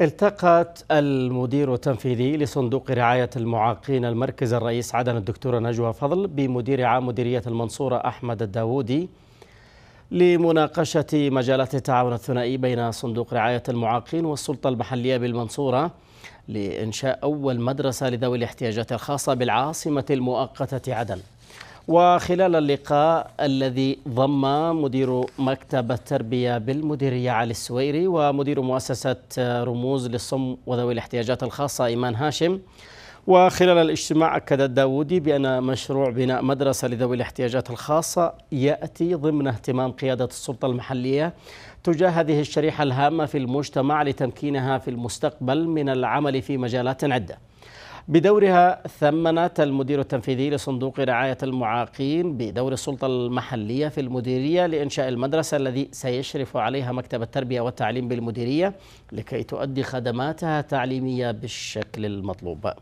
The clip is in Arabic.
التقت المدير التنفيذي لصندوق رعاية المعاقين المركز الرئيس عدن الدكتورة نجوى فضل بمدير عام مديرية المنصورة أحمد الداوودي لمناقشة مجالات التعاون الثنائي بين صندوق رعاية المعاقين والسلطة المحلية بالمنصورة لإنشاء أول مدرسة لذوي الاحتياجات الخاصة بالعاصمة المؤقتة عدن وخلال اللقاء الذي ضم مدير مكتب التربية بالمديرية علي السويري ومدير مؤسسة رموز للصم وذوي الاحتياجات الخاصة إيمان هاشم وخلال الاجتماع أكد الداودي بأن مشروع بناء مدرسة لذوي الاحتياجات الخاصة يأتي ضمن اهتمام قيادة السلطة المحلية تجاه هذه الشريحة الهامة في المجتمع لتمكينها في المستقبل من العمل في مجالات عدة بدورها ثمنت المدير التنفيذي لصندوق رعاية المعاقين بدور السلطة المحلية في المديرية لإنشاء المدرسة الذي سيشرف عليها مكتب التربية والتعليم بالمديرية لكي تؤدي خدماتها التعليمية بالشكل المطلوب